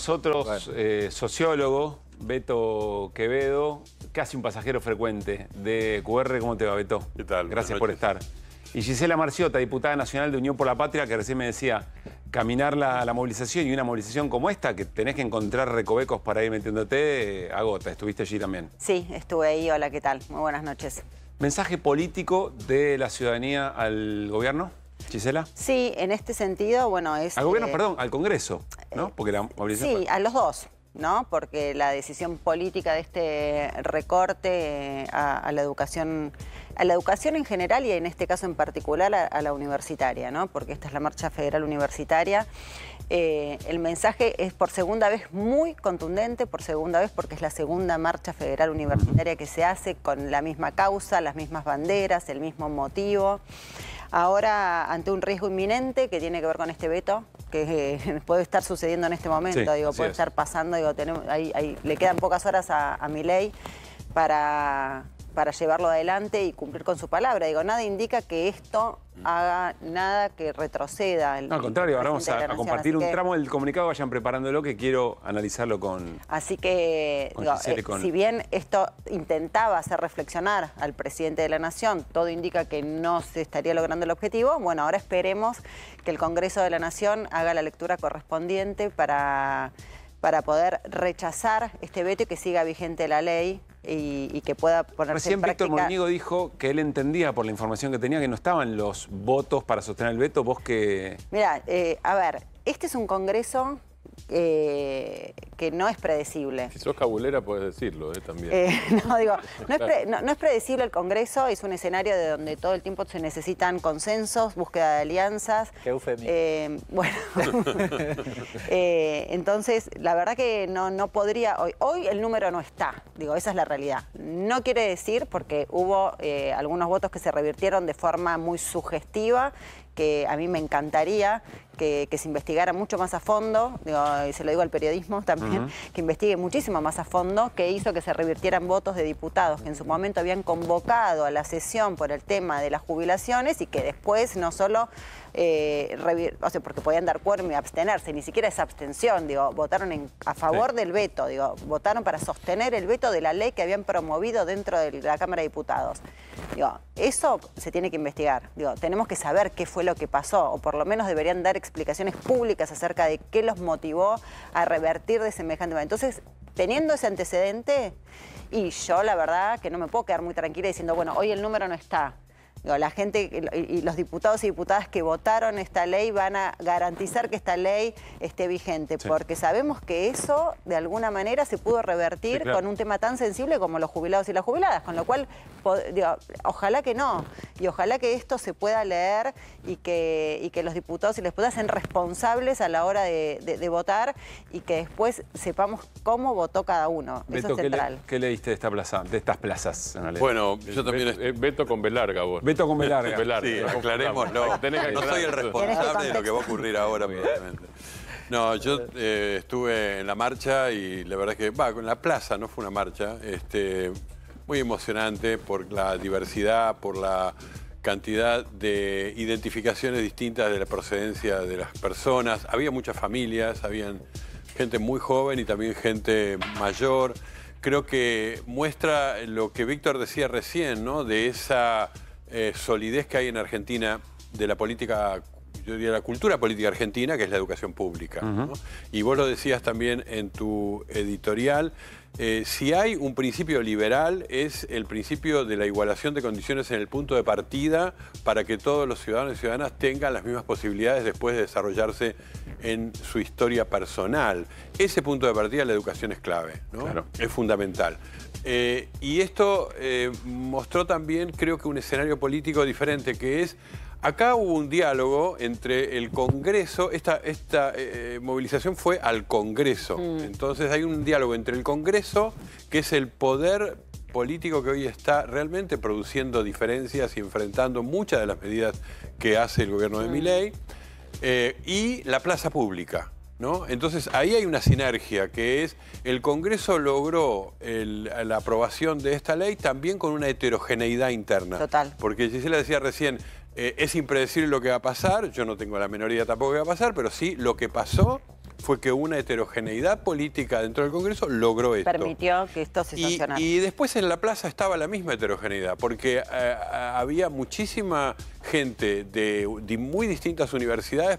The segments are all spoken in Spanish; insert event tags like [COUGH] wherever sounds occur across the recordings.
nosotros eh, sociólogo, Beto Quevedo, casi un pasajero frecuente de QR. ¿Cómo te va, Beto? ¿Qué tal? Gracias por estar. Y Gisela Marciota, diputada nacional de Unión por la Patria, que recién me decía, caminar la, la movilización y una movilización como esta, que tenés que encontrar recovecos para ir metiéndote, eh, agota. ¿Estuviste allí también? Sí, estuve ahí. Hola, ¿qué tal? Muy buenas noches. ¿Mensaje político de la ciudadanía al gobierno? ¿Chisela? Sí, en este sentido, bueno, es... Al gobierno, eh, perdón, al Congreso, eh, ¿no? Porque la Sí, a los dos. ¿no? porque la decisión política de este recorte eh, a, la educación a la educación en general y en este caso en particular a, la universitaria, ¿no? porque esta es la marcha federal universitaria. el mensaje es por segunda vez muy contundente, por segunda vez porque es la segunda marcha federal universitaria que se hace con la misma causa, las mismas banderas, el mismo motivo ahora ante un riesgo inminente que tiene que ver con este veto, que eh, [LAUGHS] puede estar sucediendo en este momento, digo, puede estar pasando, digo, tenemos, ahí, le quedan pocas horas a mi ley para para llevarlo adelante y cumplir con su palabra. Digo, nada indica que esto haga nada que retroceda. al contrario, ahora vamos a, compartir un tramo del comunicado, vayan preparándolo, que quiero analizarlo con... Así que, eh, si bien esto intentaba hacer reflexionar al presidente de la Nación, todo indica que no se estaría logrando el objetivo, bueno, ahora esperemos que el Congreso de la Nación haga la lectura correspondiente para para poder rechazar este veto y que siga vigente la ley y, que pueda ponerse Recién pues en práctica. Víctor dijo que él entendía por la información que tenía que no estaban los votos para sostener el veto, vos que... Mira, eh, a ver, este es un congreso eh, que no es predecible. Si sos cabulera puedes decirlo eh, también. Eh, [LAUGHS] no, digo, no, es predecible el Congreso, es un escenario de donde todo el tiempo se necesitan consensos, búsqueda de alianzas. Qué eufemismo. bueno, [LAUGHS] entonces la verdad que no, no podría, hoy, hoy el número no está, digo, esa es la realidad. No quiere decir, porque hubo algunos votos que se revirtieron de forma muy sugestiva que a mí me encantaría que, se investigara mucho más a fondo, y se lo digo al periodismo [LAUGHS] también, que investigue muchísimo más a fondo, que hizo que se revirtieran votos de diputados que en su momento habían convocado a la sesión por el tema de las jubilaciones y que después no solo eh, porque podían dar cuerno y abstenerse, ni siquiera esa abstención, digo, votaron a favor del veto, digo, votaron para sostener el veto de la ley que habían promovido dentro de la Cámara de Diputados. Digo, eso se tiene que investigar, digo, tenemos que saber qué fue lo que pasó, o por lo menos deberían dar explicaciones públicas acerca de qué los motivó a revertir de semejante manera. Entonces, teniendo ese antecedente, y yo la verdad que no me puedo quedar muy tranquila diciendo, bueno, hoy el número no está la gente y los diputados y diputadas que votaron esta ley van a garantizar que esta ley esté vigente, porque sabemos que eso de alguna manera se pudo revertir con un tema tan sensible como los jubilados y las jubiladas, con lo cual ojalá que no, y ojalá que esto se pueda leer y que, y que los diputados y las diputadas sean responsables a la hora de, votar y que después sepamos cómo votó cada uno. eso es central. ¿qué, leíste de, esta plaza, de estas plazas? Bueno, yo también... Beto, con Belarga vos con velar. Sí, aclarémoslo. No, soy el responsable de lo que va a ocurrir ahora, No, yo eh, estuve en la marcha y la verdad es que, va, en la plaza, no fue una marcha, este, muy emocionante por la diversidad, por la cantidad de identificaciones distintas de la procedencia de las personas. Había muchas familias, había gente muy joven y también gente mayor. Creo que muestra lo que Víctor decía recién, ¿no? De esa eh, solidez que hay en Argentina de la política yo diría, la cultura política argentina, que es la educación pública. Y vos lo decías también en tu editorial, eh, si hay un principio liberal es el principio de la igualación de condiciones en el punto de partida para que todos los ciudadanos y ciudadanas tengan las mismas posibilidades después de desarrollarse en su historia personal. Ese punto de partida la educación es clave, es fundamental. Eh, y esto eh, mostró también, creo que, un escenario político diferente, que es Acá hubo un diálogo entre el Congreso, esta, eh, eh, movilización fue al Congreso, mm. entonces hay un diálogo entre el Congreso, que es el poder político que hoy está realmente produciendo diferencias y enfrentando muchas de las medidas que hace el gobierno de mm. Miley, eh, y la plaza pública. ¿No? Entonces ahí hay una sinergia que es el Congreso logró la aprobación de esta ley también con una heterogeneidad interna. Total. Porque Gisela decía recién, eh, es impredecible lo que va a pasar, yo no tengo la menor tampoco que va a pasar, pero sí lo que pasó fue que una heterogeneidad política dentro del Congreso logró esto. Permitió que esto se y, y después en la plaza estaba la misma heterogeneidad, porque eh, había muchísima gente de muy distintas universidades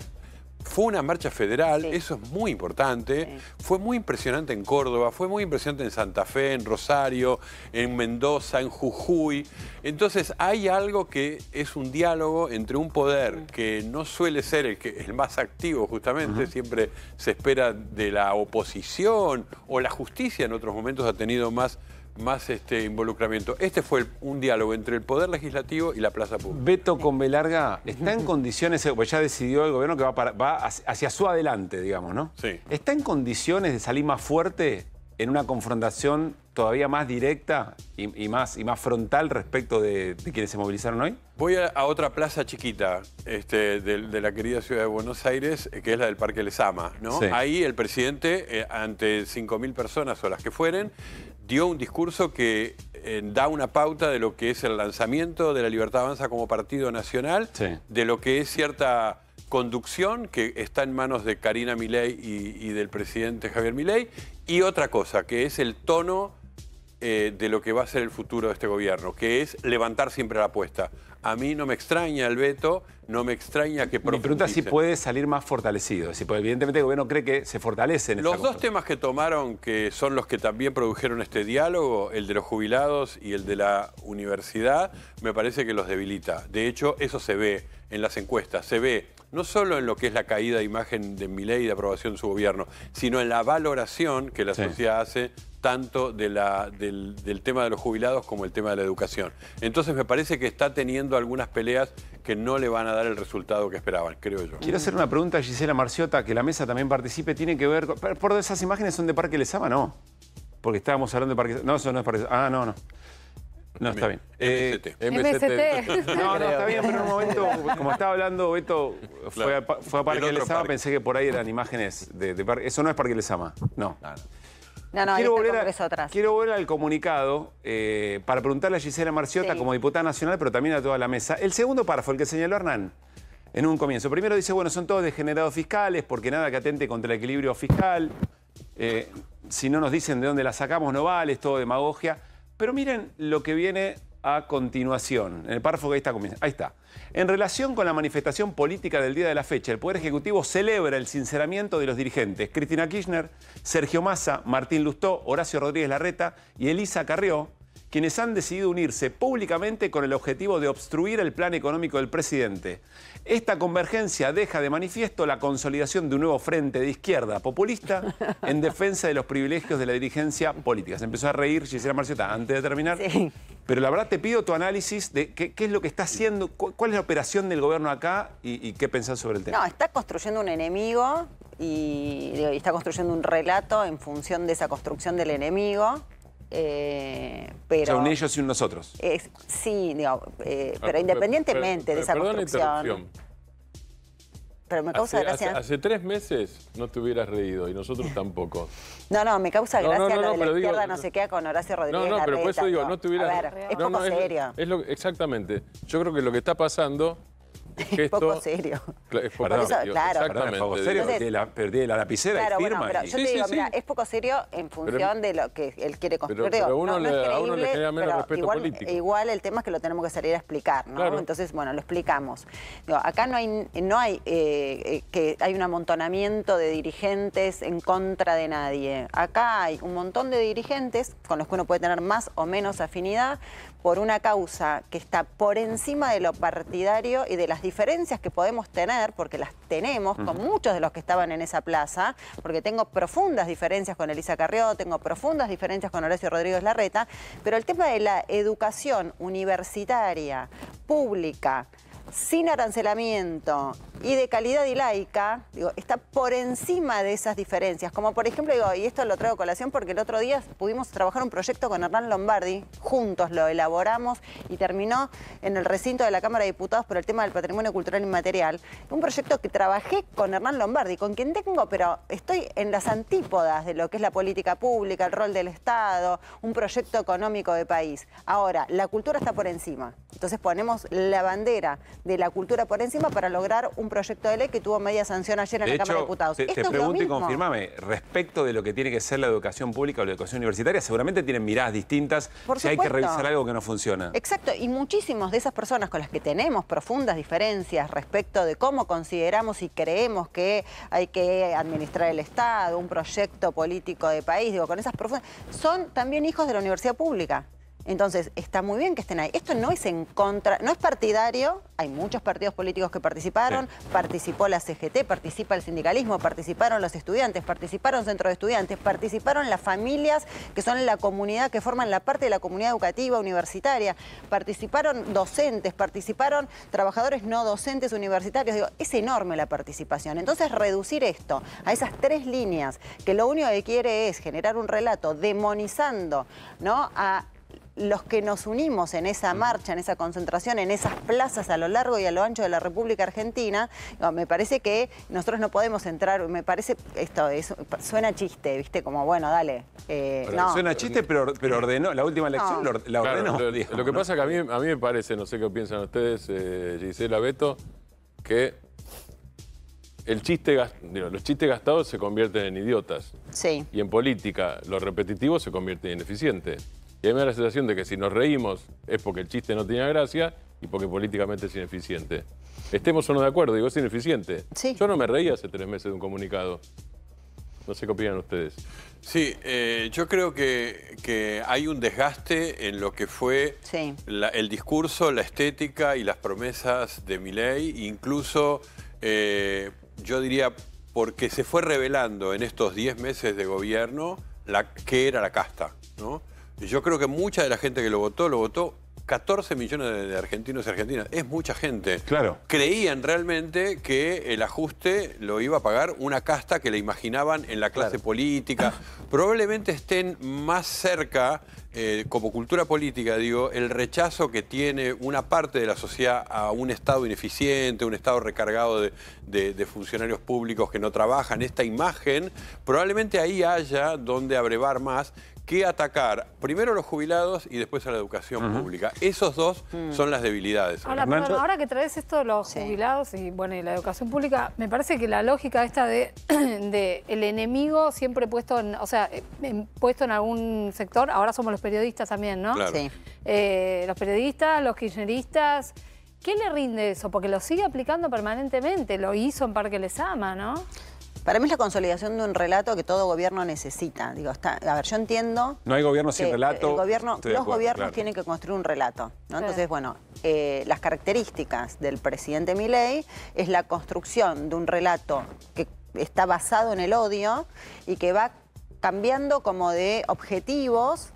fue una marcha federal, eso es muy importante. Fue muy impresionante en Córdoba, fue muy impresionante en Santa Fe, en Rosario, en Mendoza, en Jujuy. Entonces hay algo que es un diálogo entre un poder que no suele ser el, que, el más activo justamente, siempre se espera de la oposición o la justicia en otros momentos ha tenido más más este involucramiento. Este fue un diálogo entre el Poder Legislativo y la Plaza Pública. Beto con Belarga está en condiciones, Porque ya decidió el gobierno que va, hacia su adelante, digamos, ¿no? Sí. ¿Está en condiciones de salir más fuerte en una confrontación todavía más directa y, más, y más frontal respecto de, quienes se movilizaron hoy? Voy a, otra plaza chiquita este, de, la querida ciudad de Buenos Aires, eh, que es la del Parque Lesama ¿no? Ahí el presidente, eh, ante 5.000 personas o las que fueren, dio un discurso que eh, da una pauta de lo que es el lanzamiento de la Libertad Avanza como partido nacional, de lo que es cierta conducción que está en manos de Karina Milei y, del presidente Javier Milei, y otra cosa, que es el tono eh, de lo que va a ser el futuro de este gobierno, que es levantar siempre la apuesta a mí no me extraña el veto, no me extraña que Mi pregunta si puede salir más fortalecido. Si, evidentemente el gobierno cree que se fortalece en Los dos temas que tomaron, que son los que también produjeron este diálogo, el de los jubilados y el de la universidad, me parece que los debilita. De hecho, eso se ve en las encuestas, se ve no solo en lo que es la caída de imagen de mi ley de aprobación de su gobierno, sino en la valoración que la sociedad hace tanto del, tema de los jubilados como el tema de la educación. Entonces me parece que está teniendo algunas peleas que no le van a dar el resultado que esperaban, creo yo. Quiero hacer una pregunta a Gisela Marciota, que la mesa también participe, tiene que ver... ¿Por esas imágenes son de Parque Lesama? No. Porque estábamos hablando de Parque... No, eso no es Parque Ah, no, no. No, está bien. Eh, MST. Eh, [LAUGHS] no, no, está bien, pero un momento, como estaba hablando, Beto fue, a, Parque Lesama, pensé que por ahí eran imágenes de, Parque... Eso no es Parque Lesama, no. Ah, no, quiero, este volver a, atrás. quiero volver al comunicado eh, para preguntarle a Gisela Marciota como diputada nacional, pero también a toda la mesa. El segundo párrafo, el que señaló Hernán en un comienzo. Primero dice, bueno, son todos degenerados fiscales porque nada que atente contra el equilibrio fiscal. Eh, si no nos dicen de dónde la sacamos, no vale, es todo demagogia. Pero miren lo que viene a continuación, en el párrafo que ahí está, ahí está. En relación con la manifestación política del día de la fecha, el Poder Ejecutivo celebra el sinceramiento de los dirigentes Cristina Kirchner, Sergio Massa, Martín Lustó, Horacio Rodríguez Larreta y Elisa Carrió, quienes han decidido unirse públicamente con el objetivo de obstruir el plan económico del presidente. Esta convergencia deja de manifiesto la consolidación de un nuevo frente de izquierda populista en [LAUGHS] defensa de los privilegios de la dirigencia política. Se empezó a reír Gisela Marciota antes de terminar. Pero la verdad te pido tu análisis de qué, es lo que está haciendo, cuál es la operación del gobierno acá y, qué pensás sobre el tema. No, está construyendo un enemigo y está construyendo un relato en función de esa construcción del enemigo. Eh, pero, un ellos y un nosotros. sí, digo, eh, ah, pero independientemente de esa construcción. Pero me causa gracia. Hace, tres meses no te hubieras reído y nosotros tampoco. No, no, me causa gracia no, la izquierda no se queda con Horacio Rodríguez. No, no, pero por eso digo, no te hubieras... A ver, es poco serio. es lo, exactamente. Yo creo que lo que está pasando es poco serio. Es poco, claro. Es poco serio, la, la lapicera y firma. pero yo te digo, mira, es poco serio en función de lo que él quiere construir. Pero, uno no, le, a uno le genera menos respeto igual, político. Igual el tema es que lo tenemos que salir a explicar, ¿no? Entonces, bueno, lo explicamos. acá no hay, no hay eh, eh, que hay un amontonamiento de dirigentes en contra de nadie. Acá hay un montón de dirigentes con los que uno puede tener más o menos afinidad, por una causa que está por encima de lo partidario y de las diferencias que podemos tener, porque las tenemos con muchos de los que estaban en esa plaza, porque tengo profundas diferencias con Elisa Carrió, tengo profundas diferencias con Horacio Rodríguez Larreta, pero el tema de la educación universitaria, pública, sin arancelamiento y de calidad y laica, digo, está por encima de esas diferencias. Como por ejemplo, digo, y esto lo traigo a colación porque el otro día pudimos trabajar un proyecto con Hernán Lombardi, juntos lo elaboramos y terminó en el recinto de la Cámara de Diputados por el tema del patrimonio cultural inmaterial. Un proyecto que trabajé con Hernán Lombardi, con quien tengo, pero estoy en las antípodas de lo que es la política pública, el rol del Estado, un proyecto económico de país. Ahora, la cultura está por encima. Entonces ponemos la bandera de la cultura por encima para lograr un proyecto de ley que tuvo media sanción ayer en la Cámara de Diputados. Te, te pregunto y confirmame, respecto de lo que tiene que ser la educación pública o la educación universitaria, seguramente tienen miradas distintas por si hay que revisar algo que no funciona. Exacto, y muchísimos de esas personas con las que tenemos profundas diferencias respecto de cómo consideramos y creemos que hay que administrar el Estado, un proyecto político de país, digo, con esas profundas, son también hijos de la universidad pública. Entonces, está muy bien que estén ahí. Esto no es en contra, no es partidario, hay muchos partidos políticos que participaron, participó la CGT, participa el sindicalismo, participaron los estudiantes, participaron centros de estudiantes, participaron las familias que son la comunidad, que forman la parte de la comunidad educativa universitaria, participaron docentes, participaron trabajadores no docentes universitarios. Digo, es enorme la participación. Entonces, reducir esto a esas tres líneas, que lo único que quiere es generar un relato demonizando ¿no? a los que nos unimos en esa marcha, en esa concentración, en esas plazas a lo largo y a lo ancho de la República Argentina, me parece que nosotros no podemos entrar, me parece, esto suena chiste, ¿viste? Como, bueno, dale. Eh, suena chiste, pero, ordenó, la última elección la ordenó. lo, que pasa es que a mí, me parece, no sé qué piensan ustedes, eh, Gisela Beto, que el chiste, los chistes gastados se convierten en idiotas. Sí. Y en política, lo repetitivo se convierte en ineficiente. Y a mí me da la sensación de que si nos reímos es porque el chiste no tiene gracia y porque políticamente es ineficiente. Estemos o no de acuerdo, digo, es ineficiente. Yo no me reí hace tres meses de un comunicado. No sé qué opinan ustedes. Sí, eh, yo creo que, que, hay un desgaste en lo que fue el discurso, la estética y las promesas de mi ley, incluso eh, yo diría porque se fue revelando en estos diez meses de gobierno la, qué era la casta, ¿no? yo creo que mucha de la gente que lo votó, lo votó 14 millones de argentinos y argentinas. Es mucha gente. Claro. Creían realmente que el ajuste lo iba a pagar una casta que le imaginaban en la clase política. Probablemente estén más cerca eh, como cultura política, digo, el rechazo que tiene una parte de la sociedad a un Estado ineficiente, un Estado recargado de, funcionarios públicos que no trabajan, esta imagen, probablemente ahí haya donde abrevar más que atacar primero a los jubilados y después a la educación pública. Esos dos hmm. son las debilidades. Ahora, que traes esto de los jubilados y bueno, la educación pública, me parece que la lógica esta de, [CLEARS THROAT] el enemigo siempre puesto o sea, eh, puesto en algún sector, ahora somos los periodistas también, ¿no? Sí. Eh, los periodistas, los kirchneristas. ¿Qué le rinde eso? Porque lo sigue aplicando permanentemente, lo hizo en Parque ama, ¿no? Para mí es la consolidación de un relato que todo gobierno necesita. Digo, a ver, yo entiendo. No hay gobierno sin relato. los gobiernos tienen que construir un relato. Entonces, bueno, eh, las características del presidente Milei es la construcción de un relato que está basado en el odio y que va cambiando como de objetivos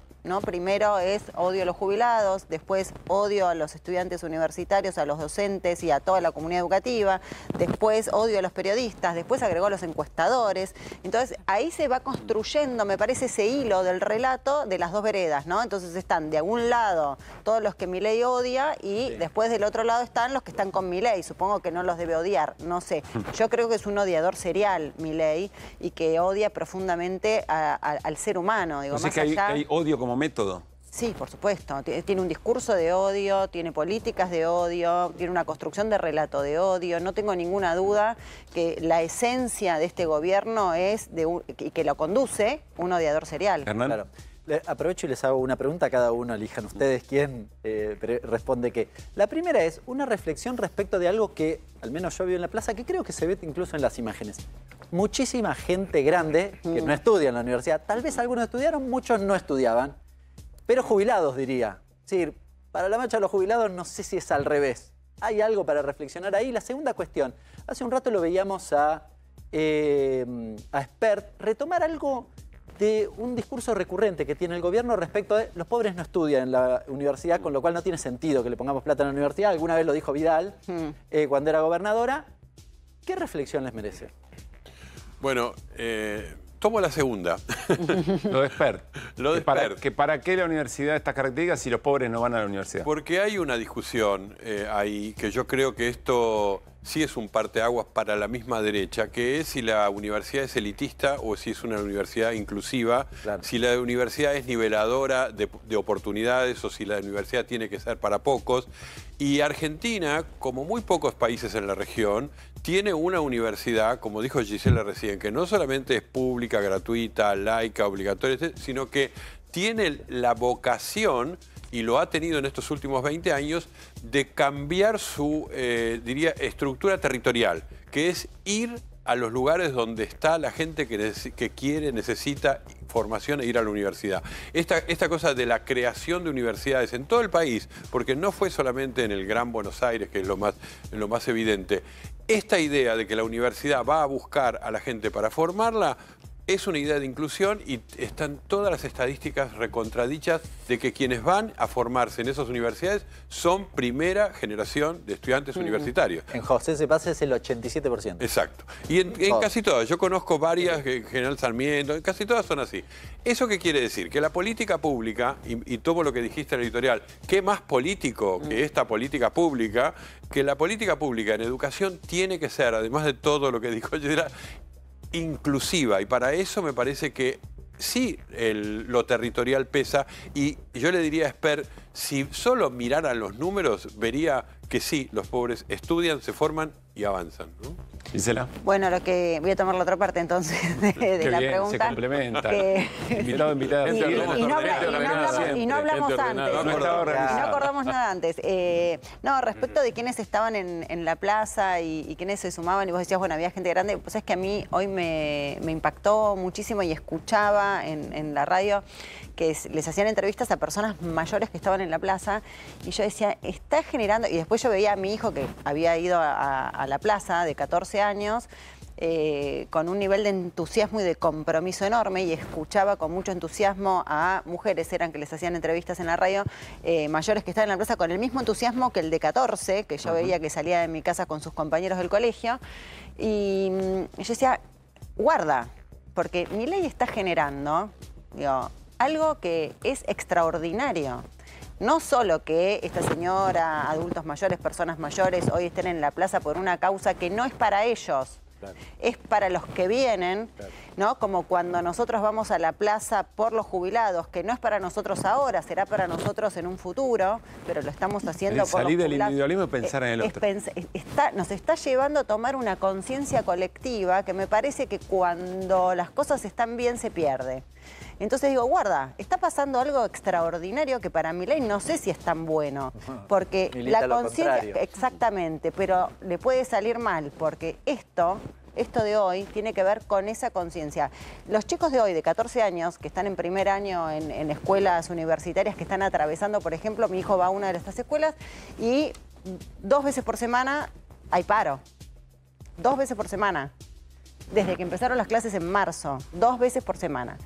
Primero es odio a los jubilados, después odio a los estudiantes universitarios, a los docentes y a toda la comunidad educativa, después odio a los periodistas, después agregó a los encuestadores. Entonces ahí se va construyendo, me parece, ese hilo del relato de las dos veredas, ¿no? Entonces están de algún lado todos los que Miley odia y después del otro lado están los que están con Milei. Supongo que no los debe odiar, no sé. [LAUGHS] Yo creo que es un odiador serial Miley, y que odia profundamente al ser humano. Digo, que hay odio como método. Sí, por supuesto. Tiene un discurso de odio, tiene políticas de odio, tiene una construcción de relato de odio. No tengo ninguna duda que la esencia de este gobierno es de que lo conduce un odiador serial. aprovecho y les hago una pregunta a cada uno. Elijan ustedes quién eh, responde qué. La primera es una reflexión respecto de algo que, al menos yo vi en la plaza, que creo que se ve incluso en las imágenes muchísima gente grande que no mm. estudia en la universidad. Tal vez algunos estudiaron, muchos no estudiaban pero jubilados diría. Es decir, para la marcha de los jubilados no sé si es al revés. Hay algo para reflexionar ahí. La segunda cuestión, hace un rato lo veíamos a, em, a Spert retomar algo de un discurso recurrente que tiene el gobierno respecto de los pobres no estudian en la universidad, con lo cual no tiene sentido que le pongamos plata en la universidad. Alguna vez lo dijo Vidal hmm. eh, cuando era gobernadora. ¿Qué reflexión les merece? Bueno, eh, ¿Cómo la segunda. [LAUGHS] Lo de Lo de que para, qué la universidad estas características si los pobres no van a la universidad. Porque hay una discusión eh, ahí que yo creo que esto sí es un parteaguas para la misma derecha, que es si la universidad es elitista o si es una universidad inclusiva, si la universidad es niveladora de, oportunidades o si la universidad tiene que ser para pocos. Y Argentina, como muy pocos países en la región, tiene una universidad, como dijo Gisela recién, que no solamente es pública, gratuita, laica, obligatoria, sino que tiene la vocación y lo ha tenido en estos últimos 20 años, de cambiar su, eh, diría, estructura territorial, que es ir a los lugares donde está la gente que, quiere, necesita formación e ir a la universidad. Esta, cosa de la creación de universidades en todo el país, porque no fue solamente en el Gran Buenos Aires, que es lo más evidente, esta idea de que la universidad va a buscar a la gente para formarla es una idea de inclusión y están todas las estadísticas recontradichas de que quienes van a formarse en esas universidades son primera generación de estudiantes universitarios. En José se pasa es el 87%. Exacto. Y en, casi todas, yo conozco varias, eh, General Sarmiento, en casi todas son así. ¿Eso qué quiere decir? Que la política pública, y, todo lo que dijiste en el editorial, ¿qué más político que mm. esta política pública? Que la política pública en educación tiene que ser, además de todo lo que dijo Yedra, inclusiva. Y para eso me parece que sí el, lo territorial pesa. Y yo le diría a Esper, si solo miraran los números, vería que sí, los pobres estudian, se forman y avanzan. Bueno, lo que voy a tomar la otra parte entonces [LAUGHS] de, la pregunta. Se complementa. Invitado, [LAUGHS] Y, no, hablamos, y no hablamos antes. No, acordamos nada antes. Eh, no, respecto de quiénes estaban en, la plaza y, quiénes se sumaban, y vos decías, bueno, había gente grande, pues es que a mí hoy me, impactó muchísimo y escuchaba en, la radio que les hacían entrevistas a personas mayores que estaban en la plaza y yo decía, está generando, y después yo veía a mi hijo que había ido a, a la plaza de 14 años, años, eh, con un nivel de entusiasmo y de compromiso enorme y escuchaba con mucho entusiasmo a mujeres, eran que les hacían entrevistas en la radio, eh, mayores que estaban en la plaza con el mismo entusiasmo que el de 14, que yo veía que salía de mi casa con sus compañeros del colegio. Y mm, yo decía, guarda, porque mi ley está generando algo que es extraordinario no solo que esta señora, adultos mayores, personas mayores, hoy estén en la plaza por una causa que no es para ellos, es para los que vienen, ¿no? Como cuando nosotros vamos a la plaza por los jubilados, que no es para nosotros ahora, será para nosotros en un futuro, pero lo estamos haciendo por salir del individualismo y pensar en el otro. nos está llevando a tomar una conciencia colectiva que me parece que cuando las cosas están bien se pierde. Entonces digo, guarda, está pasando algo extraordinario que para ley no sé si es tan bueno, [LAUGHS] porque la conciencia... Exactamente, pero le puede salir mal, porque esto esto de hoy tiene que ver con esa conciencia. Los chicos de hoy, de 14 años, que están en primer año en, en, escuelas universitarias, que están atravesando, por ejemplo, mi hijo va a una de estas escuelas y dos veces por semana hay paro. Dos veces por semana. Desde que empezaron las clases en marzo, dos veces por semana.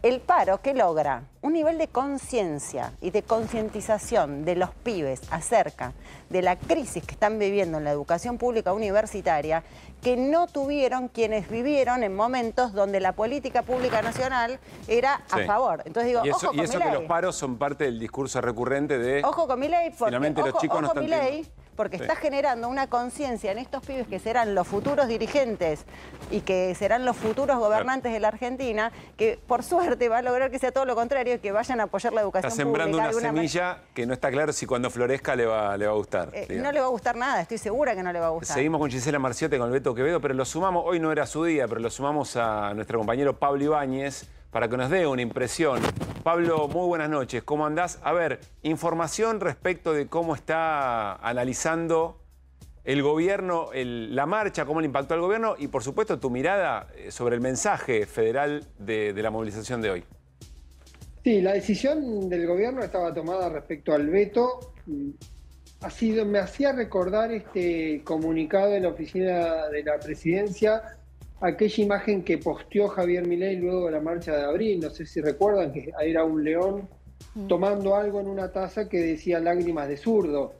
El paro que logra un nivel de conciencia y de concientización de los pibes acerca de la crisis que están viviendo en la educación pública universitaria que no tuvieron quienes vivieron en momentos donde la política pública nacional era a favor. Entonces digo, y eso, que los paros son parte del discurso recurrente de... Ojo con mi ley, porque ojo, los chicos no están porque está generando una conciencia en estos pibes que serán los futuros dirigentes y que serán los futuros gobernantes de la Argentina, que por suerte va a lograr que sea todo lo contrario, que vayan a apoyar la educación está pública. Está sembrando una semilla que no está claro si cuando florezca le va, le va a gustar. Eh, no le va a gustar nada, estoy segura que no le va a gustar. Seguimos con Gisela Marciote, con el Beto Quevedo, pero lo sumamos, hoy no era su día, pero lo sumamos a nuestro compañero Pablo Ibáñez, para que nos dé una impresión. Pablo, muy buenas noches. ¿Cómo andás? A ver, información respecto de cómo está analizando el gobierno, la marcha, cómo le impactó al gobierno y, por supuesto, tu mirada eh, sobre el mensaje federal de, la movilización de hoy. Sí, la decisión del gobierno estaba tomada respecto al veto. Mm, ha me hacía recordar este comunicado de la oficina de la presidencia aquella imagen que posteó Javier Milei luego de la marcha de abril, no sé si recuerdan que era un león mm. tomando algo en una taza que decía lágrimas de zurdo.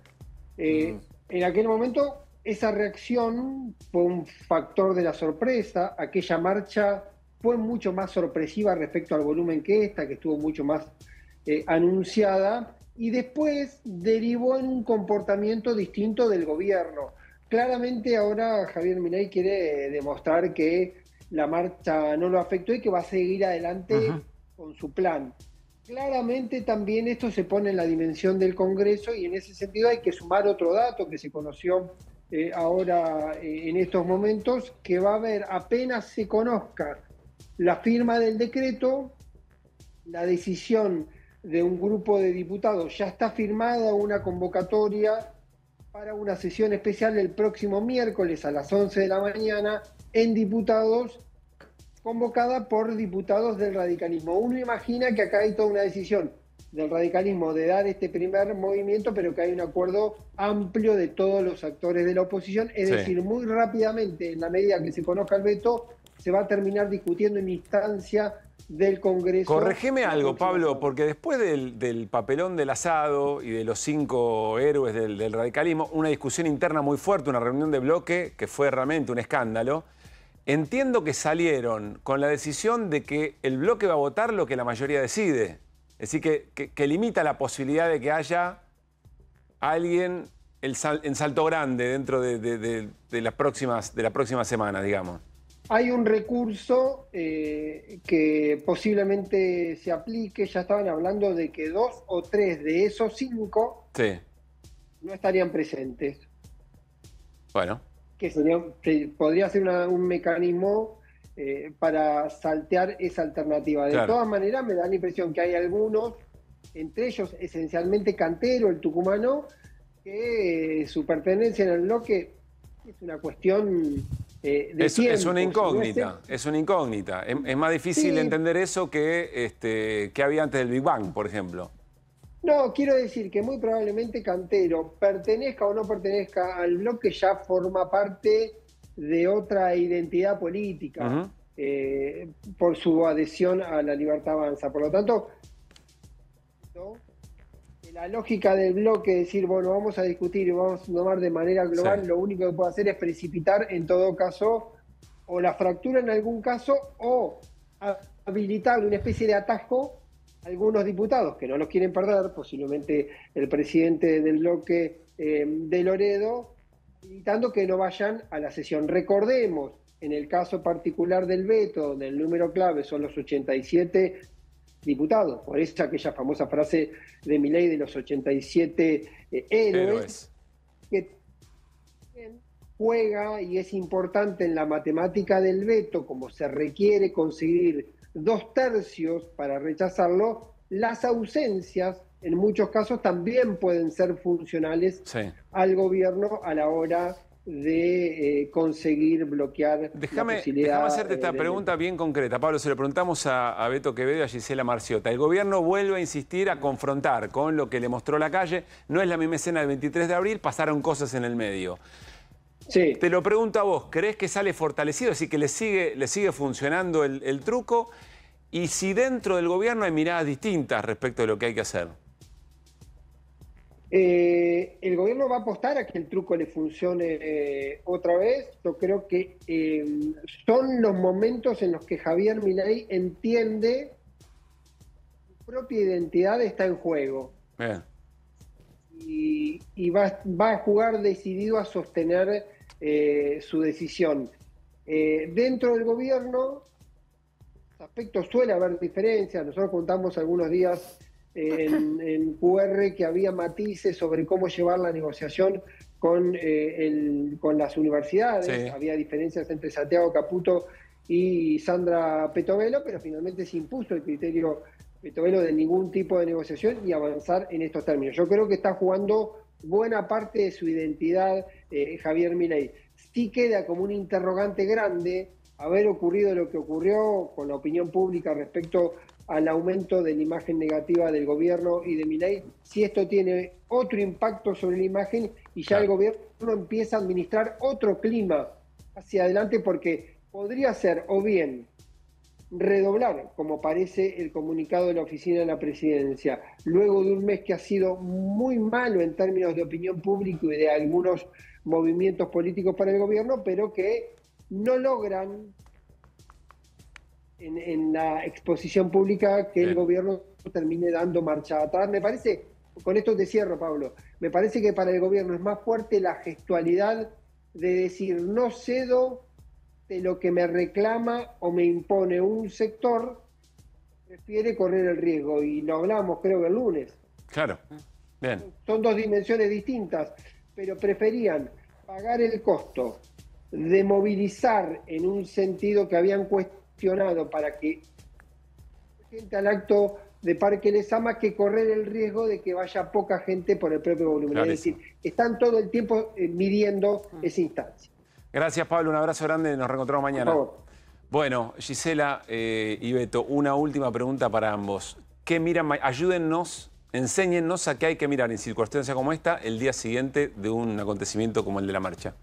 Eh, mm. En aquel momento esa reacción fue un factor de la sorpresa, aquella marcha fue mucho más sorpresiva respecto al volumen que esta, que estuvo mucho más eh, anunciada, y después derivó en un comportamiento distinto del gobierno claramente ahora Javier Milei quiere demostrar que la marcha no lo afectó y que va a seguir adelante con su plan. Claramente también esto se pone en la dimensión del Congreso y en ese sentido hay que sumar otro dato que se conoció eh, ahora eh, en estos momentos, que va a haber apenas se conozca la firma del decreto, la decisión de un grupo de diputados, ya está firmada una convocatoria para una sesión especial el próximo miércoles a las 11 de la mañana en Diputados, convocada por diputados del radicalismo. Uno imagina que acá hay toda una decisión del radicalismo de dar este primer movimiento, pero que hay un acuerdo amplio de todos los actores de la oposición, es decir, muy rápidamente, en la medida que se conozca el veto, se va a terminar discutiendo en instancia del Congreso. Corregeme algo, Pablo, porque después del, papelón del asado y de los cinco héroes del, radicalismo, una discusión interna muy fuerte, una reunión de bloque que fue realmente un escándalo, entiendo que salieron con la decisión de que el bloque va a votar lo que la mayoría decide. Es decir, que, limita la posibilidad de que haya alguien en salto grande dentro de, de las próximas, de la próxima semana, digamos. Hay un recurso eh, que posiblemente se aplique, ya estaban hablando de que dos o tres de esos cinco no estarían presentes. Bueno. Que, podría ser un mecanismo eh, para saltear esa alternativa. De todas maneras, me da la impresión que hay algunos, entre ellos esencialmente Cantero, el tucumano, que eh, su pertenencia en el bloque es una cuestión eh, este es, una incógnita, es una incógnita. Es, más difícil entender eso que, este, que había antes del Big Bang, por ejemplo. No, quiero decir que muy probablemente Cantero, pertenezca o no pertenezca al bloque, ya forma parte de otra identidad política eh, por su adhesión a la libertad avanza. Por lo tanto, la lógica del bloque, decir, bueno, vamos a discutir y vamos a tomar de manera global, lo único que puede hacer es precipitar en todo caso o la fractura en algún caso o habilitar una especie de atajo a algunos diputados que no los quieren perder, posiblemente el presidente del bloque eh, de Loredo, evitando que no vayan a la sesión. Recordemos, en el caso particular del veto, donde el número clave son los 87 diputados. Por eso aquella famosa frase de mi ley de los 87 eh, héroes, que juega y es importante en la matemática del veto, como se requiere conseguir dos tercios para rechazarlo, las ausencias en muchos casos también pueden ser funcionales al gobierno a la hora de de eh, conseguir bloquear. Déjame hacerte eh, esta pregunta bien concreta, Pablo. Se lo preguntamos a, Beto Quevedo y a Gisela Marciota. El gobierno vuelve a insistir a confrontar con lo que le mostró la calle. No es la misma escena del 23 de abril, pasaron cosas en el medio. Sí. Te lo pregunto a vos, ¿crees que sale fortalecido? Así que le sigue, le sigue funcionando el, el truco. Y si dentro del gobierno hay miradas distintas respecto de lo que hay que hacer. Eh, el gobierno va a apostar a que el truco le funcione eh, otra vez. Yo creo que eh, son los momentos en los que Javier Milei entiende su propia identidad está en juego. Y, va, a jugar decidido a sostener su decisión. dentro del gobierno, aspectos suele haber diferencias. Nosotros contamos algunos días en, QR que había matices sobre cómo llevar la negociación con, eh, con las universidades. Había diferencias entre Santiago Caputo y Sandra Petovelo, pero finalmente se impuso el criterio Petovelo de ningún tipo de negociación y avanzar en estos términos. Yo creo que está jugando buena parte de su identidad eh, Javier Milei. Sí queda como un interrogante grande haber ocurrido lo que ocurrió con la opinión pública respecto al aumento de la imagen negativa del gobierno y de ley, si esto tiene otro impacto sobre la imagen y ya el gobierno empieza a administrar otro clima hacia adelante porque podría ser o bien redoblar, como parece el comunicado de la oficina de la presidencia, luego de un mes que ha sido muy malo en términos de opinión pública y de algunos movimientos políticos para el gobierno, pero que no logran en, la exposición pública que el gobierno termine dando marcha atrás. Me parece, con esto te cierro, Pablo, me parece que para el gobierno es más fuerte la gestualidad de decir no cedo de lo que me reclama o me impone un sector, prefiere correr el riesgo. Y lo hablamos creo que el lunes. Claro. Bien. Son dos dimensiones distintas, pero preferían pagar el costo de movilizar en un sentido que habían cuestionado para que gente al acto de Parque les ama que correr el riesgo de que vaya poca gente por el propio volumen. es decir, están todo el tiempo eh, midiendo mm. esa instancia. Gracias, Pablo. Un abrazo grande. Nos reencontramos mañana. Bueno, Gisela eh, y Beto, una última pregunta para ambos. ¿Qué miran? Ayúdennos Enséñenos a qué hay que mirar en circunstancias como esta el día siguiente de un acontecimiento como el de la marcha.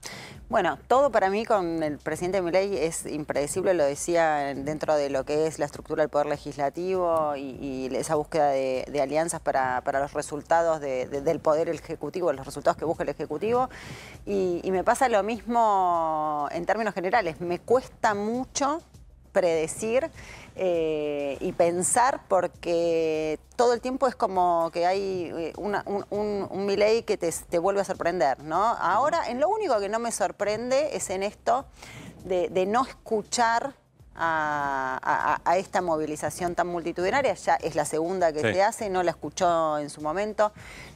Bueno, todo para mí con el presidente Milei es impredecible, lo decía dentro de lo que es la estructura del Poder Legislativo y, esa búsqueda de, alianzas para, los resultados del Poder Ejecutivo, los resultados que busca el Ejecutivo. y me pasa lo mismo en términos generales, me cuesta mucho predecir eh, y pensar porque todo el tiempo es como que hay eh, un, un, que te, vuelve a sorprender, ¿no? Ahora, en lo único que no me sorprende es en esto de, no escuchar a, esta movilización tan multitudinaria. Ya es la segunda que se hace, no la escuchó en su momento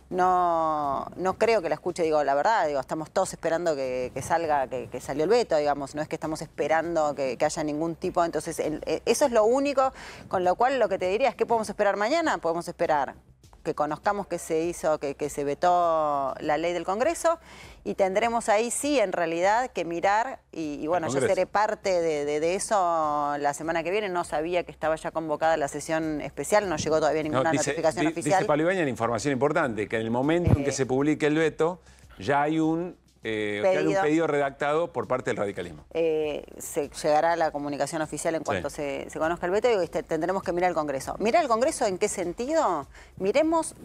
no, no creo que la escuche, digo, la verdad, digo, estamos todos esperando que, salga, que, salió el veto, digamos, no es que estamos esperando que, haya ningún tipo, entonces eh, eso es lo único, con lo cual lo que te diría es, que podemos esperar mañana? Podemos esperar que conozcamos que se hizo, que, se vetó la ley del Congreso y tendremos ahí sí en realidad que mirar y, bueno, yo seré parte de, eso la semana que viene, no sabía que estaba ya convocada la sesión especial, no llegó todavía ninguna notificación oficial. Dice Pablo la información importante, que en el momento en que eh, se publique el veto ya hay un eh, hay un pedido redactado por parte del radicalismo. Eh, se llegará a la comunicación oficial en cuanto se, conozca el veto y este, tendremos que mirar el Congreso. ¿Mirar el Congreso en qué sentido? Miremos,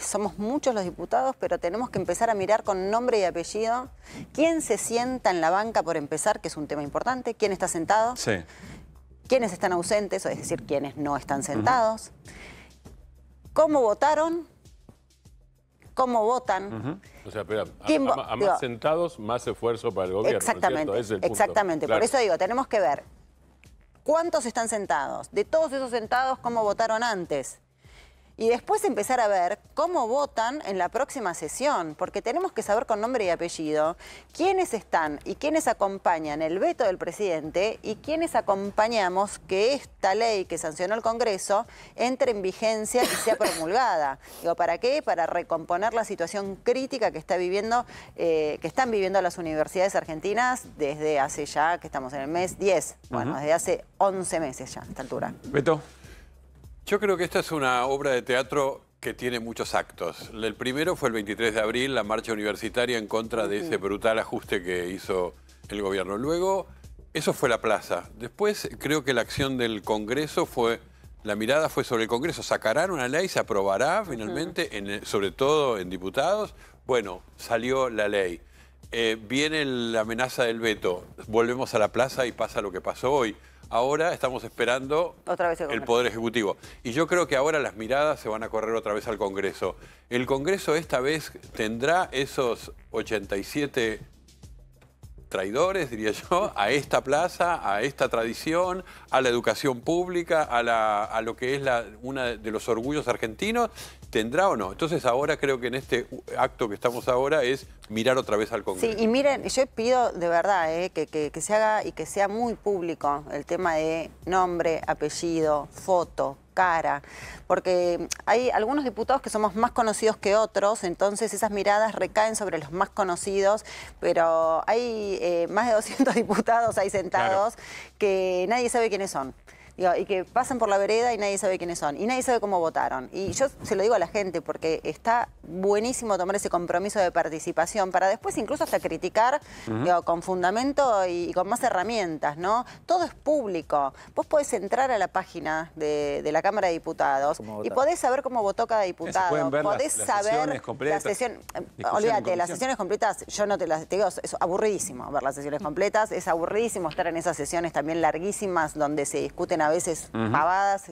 somos muchos los diputados, pero tenemos que empezar a mirar con nombre y apellido quién se sienta en la banca por empezar, que es un tema importante, quién está sentado, sí. quiénes están ausentes, es decir, quiénes no están sentados, cómo votaron cómo votan. O sea, espera, a, más sentados, más esfuerzo para el gobierno. Exactamente, exactamente. Por eso digo, tenemos que ver cuántos están sentados, de todos esos sentados, cómo votaron antes y después empezar a ver cómo votan en la próxima sesión, porque tenemos que saber con nombre y apellido quiénes están y quiénes acompañan el veto del presidente y quiénes acompañamos que esta ley que sancionó el Congreso entre en vigencia y sea promulgada. [LAUGHS] Digo, ¿para qué? Para recomponer la situación crítica que está viviendo, eh, que están viviendo las universidades argentinas desde hace ya, que estamos en el mes 10, bueno, desde hace 11 meses ya a esta altura. veto yo creo que esta es una obra de teatro que tiene muchos actos. El primero fue el 23 de abril, la marcha universitaria en contra de ese brutal ajuste que hizo el gobierno. Luego, eso fue la plaza. Después, creo que la acción del Congreso fue, la mirada fue sobre el Congreso. ¿Sacarán una ley? ¿Se aprobará finalmente? sobre todo en diputados. Bueno, salió la ley. Eh, viene la amenaza del veto. Volvemos a la plaza y pasa lo que pasó hoy. Ahora estamos esperando el, Poder Ejecutivo. Y yo creo que ahora las miradas se van a correr otra vez al Congreso. ¿El Congreso esta vez tendrá esos 87 traidores, diría yo, a esta plaza, a esta tradición, a la educación pública, a, lo que es uno de los orgullos argentinos? ¿Tendrá o no? Entonces ahora creo que en este acto que estamos ahora es mirar otra vez al Congreso. Sí, y miren, yo pido de verdad eh, que, que, se haga y que sea muy público el tema de nombre, apellido, foto cara, porque hay algunos diputados que somos más conocidos que otros, entonces esas miradas recaen sobre los más conocidos, pero hay eh, más de 200 [LAUGHS] diputados ahí sentados que nadie sabe quiénes son y que pasan por la vereda y nadie sabe quiénes son, y nadie sabe cómo votaron. Y yo se lo digo a la gente porque está buenísimo tomar ese compromiso de participación para después incluso hasta criticar con fundamento y, con más herramientas, ¿no? Todo es público. Vos podés entrar a la página de, la Cámara de Diputados y podés saber cómo votó cada diputado. podés las, las saber eh, Olvídate, las sesiones completas, yo no te las te digo, es aburridísimo ver las sesiones completas, es aburridísimo estar en esas sesiones también larguísimas donde se discuten a veces pavadas.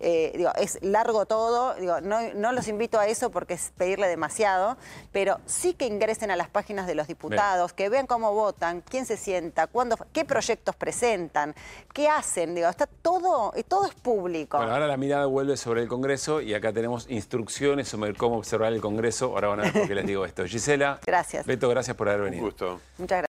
Eh, es largo todo, no, los invito a eso porque es pedirle demasiado, pero sí que ingresen a las páginas de los diputados, que vean cómo votan, quién se sienta, cuándo, qué proyectos presentan, qué hacen, digo, está todo, todo es público. Bueno, ahora la mirada vuelve sobre el Congreso y acá tenemos instrucciones sobre cómo observar el Congreso, ahora van a ver por qué les digo esto. Gisela. Gracias. Beto, gracias por haber venido. gusto. Muchas gracias.